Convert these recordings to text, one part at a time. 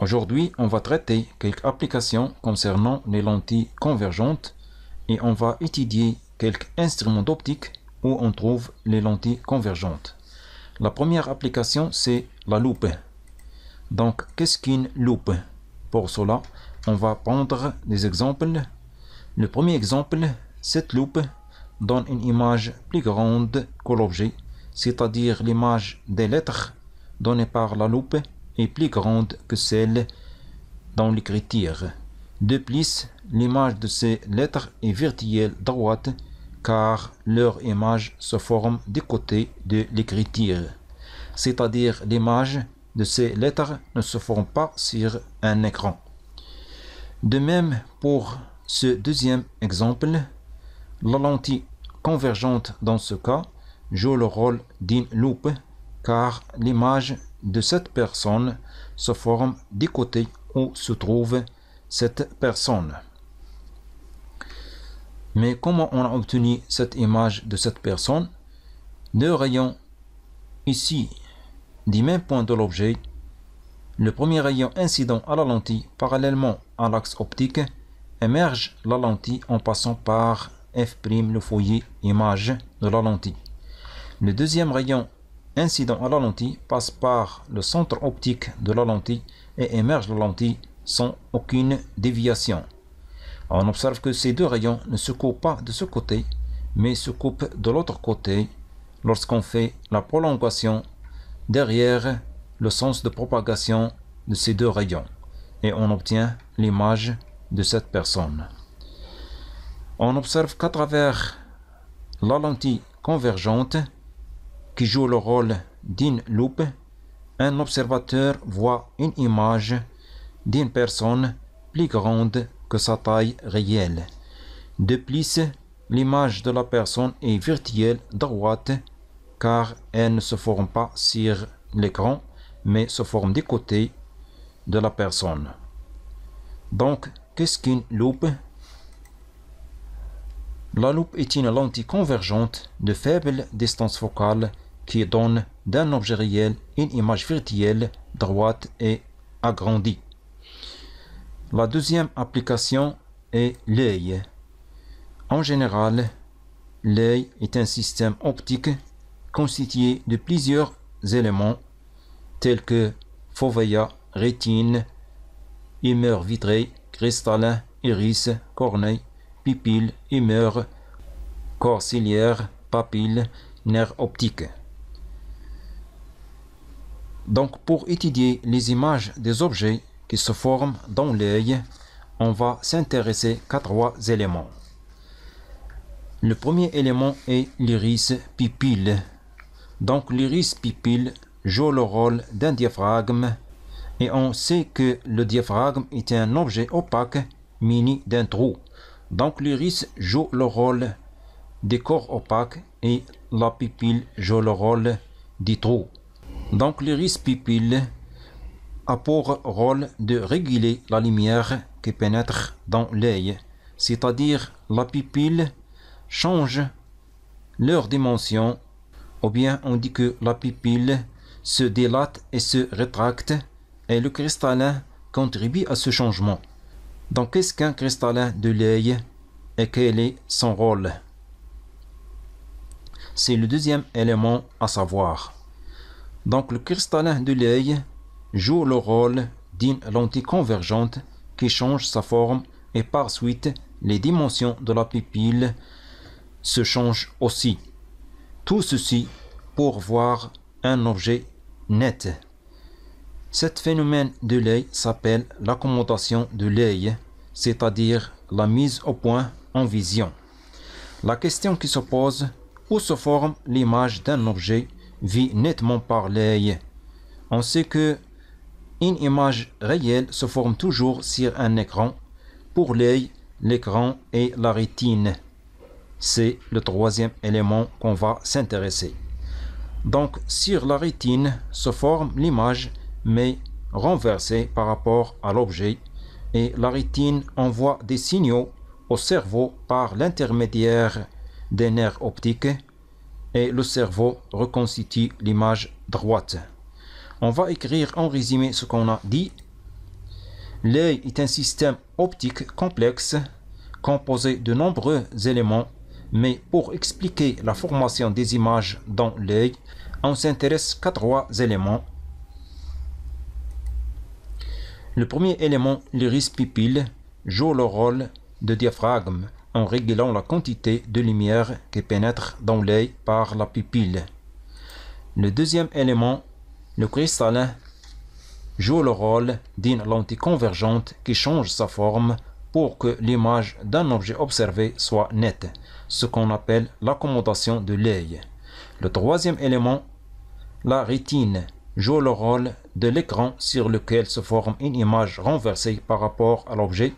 Aujourd'hui, on va traiter quelques applications concernant les lentilles convergentes et on va étudier quelques instruments d'optique où on trouve les lentilles convergentes. La première application, c'est la loupe. Donc, qu'est-ce qu'une loupe Pour cela, on va prendre des exemples. Le premier exemple, cette loupe donne une image plus grande que l'objet, c'est-à-dire l'image des lettres donnée par la loupe plus grande que celle dans l'écriture. De plus, l'image de ces lettres est verticale droite car leur image se forme des côtés de l'écriture. C'est-à-dire l'image de ces lettres ne se forme pas sur un écran. De même, pour ce deuxième exemple, la lentille convergente dans ce cas joue le rôle d'une loupe car l'image de cette personne se forme des côtés où se trouve cette personne. Mais comment on a obtenu cette image de cette personne Deux rayons ici du même point de l'objet. Le premier rayon incident à la lentille parallèlement à l'axe optique émerge la lentille en passant par F', le foyer image de la lentille. Le deuxième rayon incident à la lentille passe par le centre optique de la lentille et émerge la lentille sans aucune déviation. On observe que ces deux rayons ne se coupent pas de ce côté, mais se coupent de l'autre côté lorsqu'on fait la prolongation derrière le sens de propagation de ces deux rayons et on obtient l'image de cette personne. On observe qu'à travers la lentille convergente, qui joue le rôle d'une loupe, un observateur voit une image d'une personne plus grande que sa taille réelle. De plus, l'image de la personne est virtuelle droite car elle ne se forme pas sur l'écran mais se forme des côtés de la personne. Donc, qu'est-ce qu'une loupe La loupe est une lentille convergente de faible distance focale qui donne d'un objet réel une image virtuelle droite et agrandie. La deuxième application est l'œil. En général, l'œil est un système optique constitué de plusieurs éléments tels que fovea, rétine, humeur vitrée, cristallin, iris, corneille, pupille, humeur, corps ciliaire, papille, nerf optique. Donc pour étudier les images des objets qui se forment dans l'œil, on va s'intéresser à trois éléments. Le premier élément est l'iris pupille. Donc l'iris pupille joue le rôle d'un diaphragme et on sait que le diaphragme est un objet opaque mini d'un trou. Donc l'iris joue le rôle des corps opaques et la pupille joue le rôle des trou. Donc l'iris pipile a pour rôle de réguler la lumière qui pénètre dans l'œil, c'est-à-dire la pupille change leur dimension, ou bien on dit que la pupille se dilate et se rétracte, et le cristallin contribue à ce changement. Donc qu'est-ce qu'un cristallin de l'œil et quel est son rôle C'est le deuxième élément à savoir. Donc le cristallin de l'œil joue le rôle d'une lentille convergente qui change sa forme et par suite les dimensions de la pupille se changent aussi. Tout ceci pour voir un objet net. Cet phénomène de l'œil s'appelle l'accommodation de l'œil, c'est-à-dire la mise au point en vision. La question qui se pose, où se forme l'image d'un objet vit nettement par l'œil. On sait que une image réelle se forme toujours sur un écran. Pour l'œil, l'écran et la rétine. C'est le troisième élément qu'on va s'intéresser. Donc sur la rétine se forme l'image mais renversée par rapport à l'objet et la rétine envoie des signaux au cerveau par l'intermédiaire des nerfs optiques et le cerveau reconstitue l'image droite. On va écrire en résumé ce qu'on a dit. L'œil est un système optique complexe composé de nombreux éléments, mais pour expliquer la formation des images dans l'œil, on s'intéresse qu'à trois éléments. Le premier élément, l'iris pupille, joue le rôle de diaphragme en régulant la quantité de lumière qui pénètre dans l'œil par la pupille. Le deuxième élément, le cristallin, joue le rôle d'une lentille convergente qui change sa forme pour que l'image d'un objet observé soit nette, ce qu'on appelle l'accommodation de l'œil. Le troisième élément, la rétine, joue le rôle de l'écran sur lequel se forme une image renversée par rapport à l'objet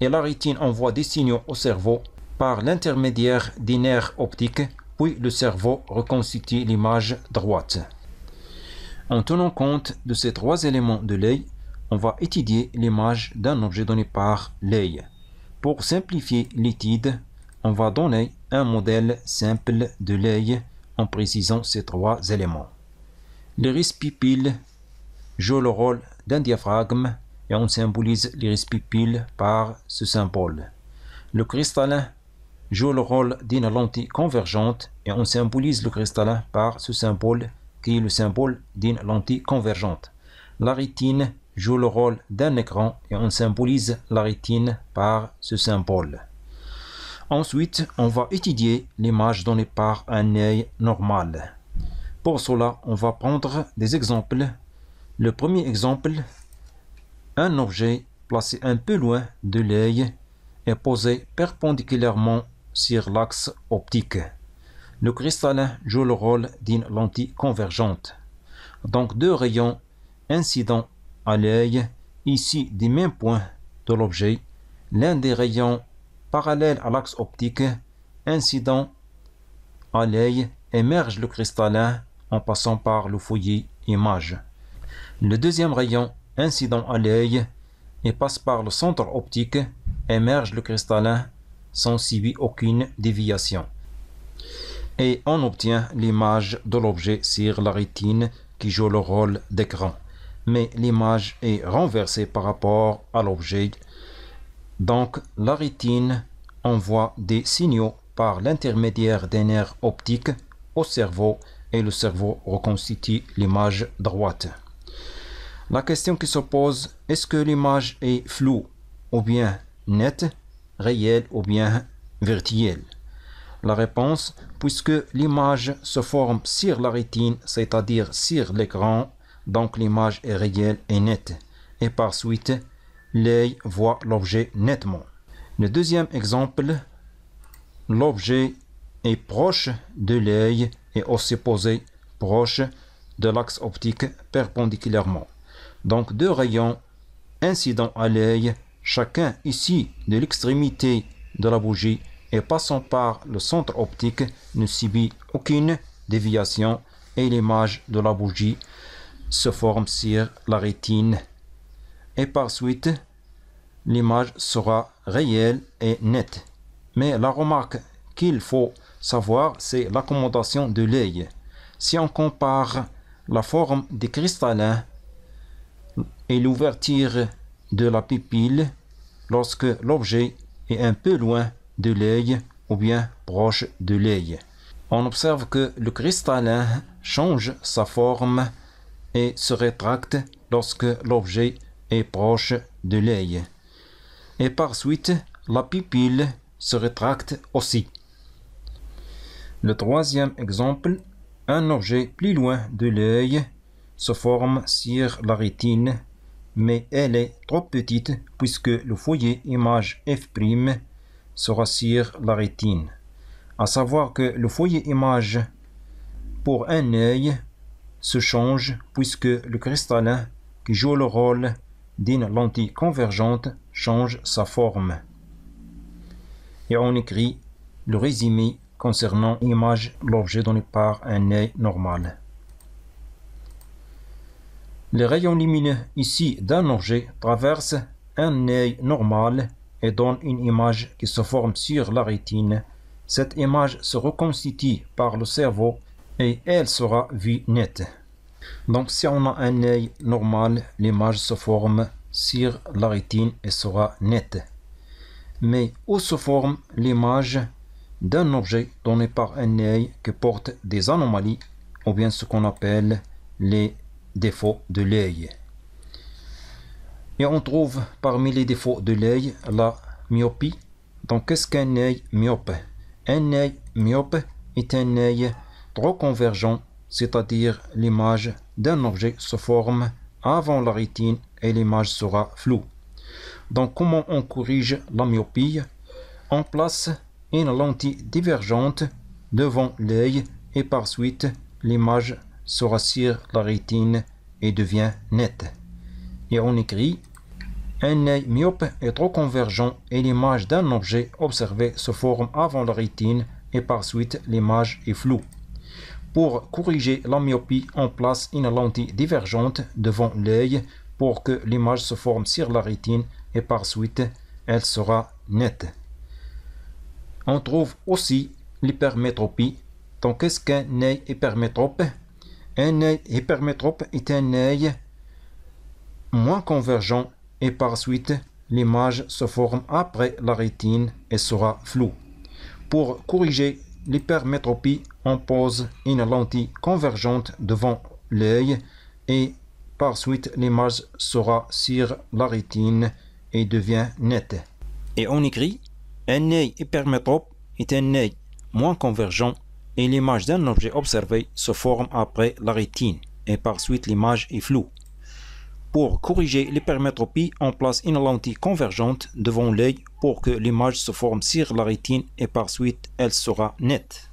et la rétine envoie des signaux au cerveau par l'intermédiaire des nerfs optiques, puis le cerveau reconstitue l'image droite. En tenant compte de ces trois éléments de l'œil, on va étudier l'image d'un objet donné par l'œil. Pour simplifier l'étude, on va donner un modèle simple de l'œil en précisant ces trois éléments. Le pupille joue le rôle d'un diaphragme et on symbolise l'iris pupille par ce symbole. Le cristallin joue le rôle d'une lentille convergente et on symbolise le cristallin par ce symbole qui est le symbole d'une lentille convergente. La rétine joue le rôle d'un écran et on symbolise la rétine par ce symbole. Ensuite, on va étudier l'image donnée par un œil normal. Pour cela, on va prendre des exemples. Le premier exemple, un objet placé un peu loin de l'œil est posé perpendiculairement sur l'axe optique. Le cristallin joue le rôle d'une lentille convergente. Donc deux rayons incident à l'œil, ici du même point de l'objet, l'un des rayons parallèle à l'axe optique incident à l'œil émerge le cristallin en passant par le foyer image. Le deuxième rayon incident à l'œil et passe par le centre optique, émerge le cristallin sans subir aucune déviation. Et on obtient l'image de l'objet sur la rétine qui joue le rôle d'écran. Mais l'image est renversée par rapport à l'objet. Donc la rétine envoie des signaux par l'intermédiaire des nerfs optiques au cerveau et le cerveau reconstitue l'image droite. La question qui se pose, est-ce que l'image est floue ou bien nette, réelle ou bien virtuelle La réponse, puisque l'image se forme sur la rétine, c'est-à-dire sur l'écran, donc l'image est réelle et nette. Et par suite, l'œil voit l'objet nettement. Le deuxième exemple, l'objet est proche de l'œil et aussi posé proche de l'axe optique perpendiculairement donc deux rayons incident à l'œil, chacun ici de l'extrémité de la bougie et passant par le centre optique ne subit aucune déviation et l'image de la bougie se forme sur la rétine et par suite l'image sera réelle et nette. Mais la remarque qu'il faut savoir, c'est l'accommodation de l'œil. Si on compare la forme des cristallins et l'ouverture de la pupille lorsque l'objet est un peu loin de l'œil ou bien proche de l'œil. On observe que le cristallin change sa forme et se rétracte lorsque l'objet est proche de l'œil. Et par suite, la pupille se rétracte aussi. Le troisième exemple, un objet plus loin de l'œil se forme sur la rétine mais elle est trop petite puisque le foyer image f' sera sur la rétine. À savoir que le foyer image pour un œil se change puisque le cristallin qui joue le rôle d'une lentille convergente change sa forme. Et on écrit le résumé concernant l'image, l'objet donné par un œil normal. Les rayons lumineux ici d'un objet traversent un œil normal et donnent une image qui se forme sur la rétine. Cette image se reconstitue par le cerveau et elle sera vue nette. Donc si on a un œil normal, l'image se forme sur la rétine et sera nette. Mais où se forme l'image d'un objet donné par un œil qui porte des anomalies ou bien ce qu'on appelle les défaut de l'œil. Et on trouve parmi les défauts de l'œil la myopie. Donc, qu'est-ce qu'un œil myope Un œil myope est un œil trop convergent, c'est-à-dire l'image d'un objet se forme avant la rétine et l'image sera floue. Donc, comment on corrige la myopie On place une lentille divergente devant l'œil et par suite l'image sera sur la rétine et devient nette. Et on écrit un œil myope est trop convergent et l'image d'un objet observé se forme avant la rétine et par suite l'image est floue. Pour corriger la myopie, on place une lentille divergente devant l'œil pour que l'image se forme sur la rétine et par suite elle sera nette. On trouve aussi l'hypermétropie. Donc, qu'est-ce qu'un œil hypermétrope un œil hypermétrope est un œil moins convergent et par suite l'image se forme après la rétine et sera floue. Pour corriger l'hypermétropie, on pose une lentille convergente devant l'œil et par suite l'image sera sur la rétine et devient nette. Et on écrit un œil hypermétrope est un œil moins convergent et l'image d'un objet observé se forme après la rétine et par suite l'image est floue. Pour corriger l'hypermétropie, on place une lentille convergente devant l'œil pour que l'image se forme sur la rétine et par suite elle sera nette.